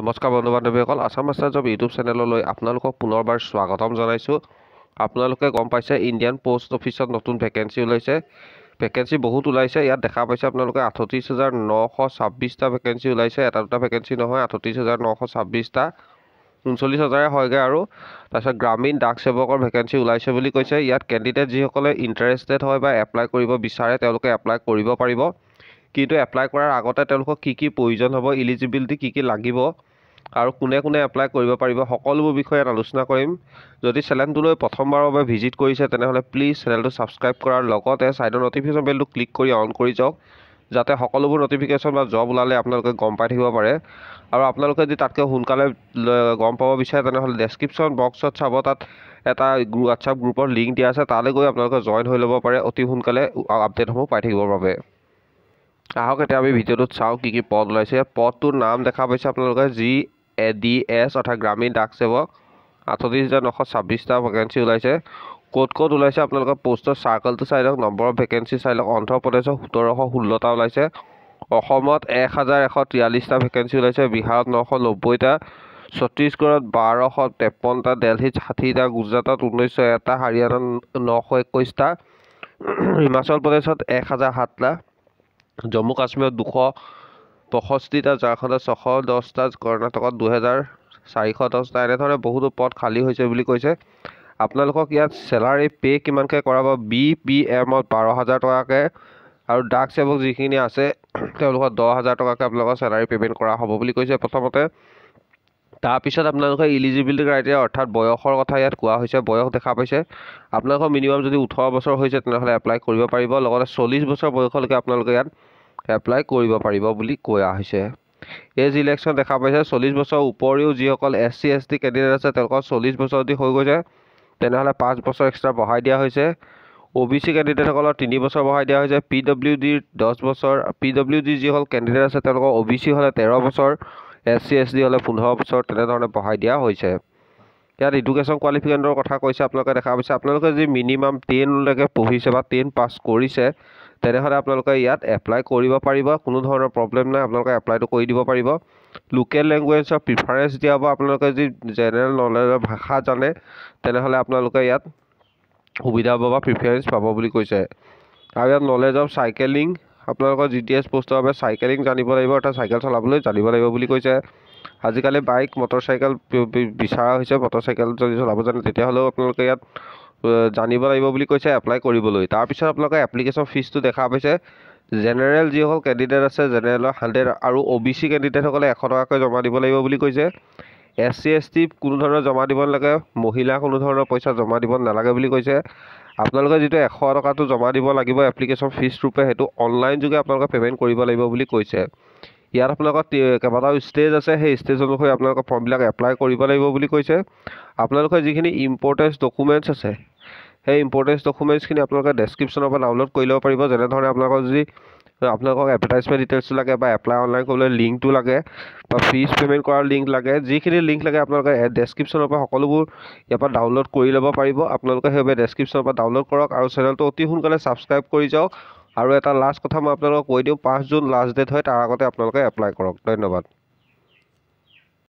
নমস্কাৰ বন্ধু বান্ধৱীসকল আছাম আশ্ৰাজব ইউটিউব চেনেললৈ আপোনালোকক পুনৰবাৰ স্বাগতম জনাইছোঁ আপোনালোকে গম পাইছে ইণ্ডিয়ান প'ষ্ট অফিচত নতুন ভেকেঞ্চি ওলাইছে ভেকেঞ্চি বহুত ওলাইছে ইয়াত দেখা পাইছে আপোনালোকে আঠত্ৰিছ হাজাৰ নশ ছাব্বিছটা ভেকেঞ্চি ওলাইছে এটা দুটা ভেকেঞ্চি নহয় আঠত্ৰিছ হাজাৰ নশ ছাব্বিছটা ঊনচল্লিছ হাজাৰে হয়গৈ আৰু তাৰপিছত গ্ৰামীণ ডাক সেৱকৰ ভেকেঞ্চি ওলাইছে বুলি কৈছে ইয়াত কেণ্ডিডেট যিসকলে ইণ্টাৰেষ্টেড হয় বা এপ্লাই কৰিব বিচাৰে তেওঁলোকে এপ্লাই কৰিব পাৰিব কিন্তু এপ্লাই কৰাৰ আগতে তেওঁলোকক কি কি প্ৰয়োজন হ'ব ইলিজিবিলিটি কি কি লাগিব আৰু কোনে কোনে এপ্লাই কৰিব পাৰিব সকলোবোৰ বিষয়ে আলোচনা কৰিম যদি চেনেলটোলৈ প্ৰথমবাৰৰ বাবে ভিজিট কৰিছে তেনেহ'লে প্লিজ চেনেলটো ছাবস্ক্ৰাইব কৰাৰ লগতে ছাইডৰ ন'টিফিকেশ্যন বেলটো ক্লিক কৰি অন কৰি যাওক যাতে সকলোবোৰ ন'টিফিকেশ্যন বা জব ওলালে আপোনালোকে গম পাই থাকিব পাৰে আৰু আপোনালোকে যদি তাতকৈ সোনকালে গম পাব বিচাৰে তেনেহ'লে ডেছক্ৰিপশ্যন বক্সত চাব তাত এটা হোৱাটছআপ গ্ৰুপৰ লিংক দিয়া আছে তালৈ গৈ আপোনালোকে জইন হৈ ল'ব পাৰে অতি সোনকালে আপডেটসমূহ পাই থাকিবৰ বাবে আহক এতিয়া আমি ভিডিওটোত চাওঁ কি কি পদ ওলাইছে পদটোৰ নাম দেখা পাইছে আপোনালোকে জি এ ডি এছ অৰ্থাৎ গ্ৰামীণ ডাক সেৱক আঠত্ৰিছ হাজাৰ নশ ছাব্বিছটা ভেকেঞ্চি ওলাইছে ক'ত ক'ত ওলাইছে আপোনালোকে পোষ্টৰ চাৰ্কলটো চাই লওক নম্বৰৰ ভেকেঞ্চি চাই লওক অন্ধ্ৰপ্ৰদেশৰ সোতৰশ ষোল্লটা ওলাইছে অসমত এক হাজাৰ এশ তিয়াল্লিছটা ভেকেঞ্চি ওলাইছে বিহাৰত নশ নব্বৈটা ছত্তীশগড়ত বাৰশ তেপন্নটা দেলহিত ষাঠিটা গুজৰাটত ঊনৈছশ এটা হাৰিয়ানাত নশ একৈছটা হিমাচল প্ৰদেশত এক হাজাৰ সাতটা জম্মু কাশ্মীৰত দুশ পয়ষষ্ঠিটা ঝাৰখণ্ডত ছশ দহটা কৰ্ণাটকত দুহেজাৰ চাৰিশ দহটা এনেধৰণে বহুতো পদ খালী হৈছে বুলি কৈছে আপোনালোকক ইয়াত চেলাৰী পে' কিমানকৈ কৰাব বি পি এমত বাৰ হাজাৰ টকাকৈ আৰু ডাক চেবক যিখিনি আছে তেওঁলোকৰ দহ হাজাৰ টকাকৈ আপোনালোকৰ চেলাৰী পে'মেণ্ট কৰা হ'ব বুলি কৈছে প্ৰথমতে তাৰপিছত আপোনালোকে ইলিজিবিলিটি ক্ৰাইটেৰিয়া অৰ্থাৎ বয়সৰ কথা ইয়াত কোৱা হৈছে বয়স দেখা পাইছে আপোনালোকৰ মিনিমাম যদি ওঠৰ বছৰ হৈছে তেনেহ'লে এপ্লাই কৰিব পাৰিব লগতে চল্লিছ বছৰ বয়সলৈকে আপোনালোকে ইয়াত এপ্লাই কৰিব পাৰিব বুলি কোৱা হৈছে এই যি ইলেকশ্যন দেখা পাইছে চল্লিছ বছৰ উপৰিও যিসকল S C S T candidate আছে তেওঁলোকৰ চল্লিছ বছৰ যদি হৈ গৈছে তেনেহ'লে পাঁচ বছৰ এক্সট্ৰা বঢ়াই দিয়া হৈছে অ' বি চি কেণ্ডিডেটসকলৰ তিনি বছৰ বঢ়াই দিয়া হৈছে পি ডব্লিউ ডিৰ দহ বছৰ পি ডব্লিউ ডি যিসকল কেণ্ডিডেট আছে তেওঁলোকৰ অ' বি চি হ'লে তেৰ বছৰ এছ চি এছ ডি হ'লে পোন্ধৰ বছৰ তেনেধৰণে বঢ়াই দিয়া হৈছে ইয়াত এডুকেশ্যন কোৱালিফিকেশ্যনৰ কথা কৈছে আপোনালোকে দেখা পাইছে আপোনালোকে যদি মিনিমাম টেনলৈকে পঢ়িছে বা টেন পাছ কৰিছে তেনেহ'লে আপোনালোকে ইয়াত এপ্লাই কৰিব পাৰিব কোনো ধৰণৰ প্ৰব্লেম নাই আপোনালোকে এপ্লাইটো কৰি দিব পাৰিব লোকেল লেংগুৱেজৰ প্ৰিফাৰেঞ্চ দিয়া হ'ব আপোনালোকে যদি জেনেৰেল নলেজৰ ভাষা জানে তেনেহ'লে আপোনালোকে ইয়াত সুবিধা পাব বা প্ৰিফাৰেঞ্চ পাব বুলি কৈছে আৰু ইয়াত নলেজ অফ চাইকেলিং আপোনালোকৰ জি টি এছ পোষ্টৰ বাবে চাইকেলিং জানিব লাগিব অৰ্থাৎ চাইকেল চলাবলৈ জানিব লাগিব বুলি কৈছে আজিকালি বাইক মটৰচাইকেল বিচৰা হৈছে মটৰচাইকেল যদি চলাব জানে তেতিয়াহ'লেও আপোনালোকে ইয়াত জানিব লাগিব বুলি কৈছে এপ্লাই কৰিবলৈ তাৰপিছত আপোনালোকে এপ্লিকেশ্যন ফিজটো দেখা পাইছে জেনেৰেল যিসকল কেণ্ডিডেট আছে জেনেৰেলৰ হাণ্ড্ৰেড আৰু অ' বি চি কেণ্ডিডেটসকলে এশ টকাকৈ জমা দিব লাগিব বুলি কৈছে এছ চি এছ টি কোনো ধৰণৰ জমা দিব নালাগে মহিলা কোনো ধৰণৰ পইচা জমা দিব নালাগে বুলি কৈছে আপোনালোকে যিটো এশ টকাটো জমা দিব লাগিব এপ্লিকেশ্যন ফিজ ৰূপে সেইটো অনলাইন যোগে আপোনালোকে পে'মেণ্ট কৰিব লাগিব বুলি কৈছে ইয়াত আপোনালোকৰ কেইবাটাও ষ্টেজ আছে সেই ষ্টেজ অনুসৰি আপোনালোকৰ ফৰ্মবিলাক এপ্লাই কৰিব লাগিব বুলি কৈছে আপোনালোকৰ যিখিনি ইম্পৰ্টেঞ্চ ডকুমেণ্টছ আছে সেই ইম্পৰ্টেঞ্চ ডকুমেণ্টছখিনি আপোনালোকে ডেছক্ৰিপশ্যনৰ পৰা ডাউনলোড কৰি ল'ব পাৰিব যেনেধৰণে আপোনালোকৰ যদি আপোনালোকক এডভাৰটাইজমেণ্ট ডিটেইলছটো লাগে বা এপ্লাই অনলাইন কৰিবলৈ লিংকটো লাগে বা ফিজ পে'মেণ্ট কৰাৰ লিংক লাগে যিখিনি লিংক লাগে আপোনালোকে ডেছক্ৰিপশ্যনৰ পৰা সকলোবোৰ ইয়াৰ পৰা ডাউনলোড কৰি ল'ব পাৰিব আপোনালোকে সেইবাবে ডেছক্ৰিপশ্যনৰ পৰা ডাউনলোড কৰক আৰু চেনেলটো অতি সোনকালে ছাবস্ক্ৰাইব কৰি যাওক আৰু এটা লাষ্ট কথা মই আপোনালোকক কৈ দিওঁ পাঁচ জুন লাষ্ট ডেট হয় তাৰ আগতে আপোনালোকে এপ্লাই কৰক ধন্যবাদ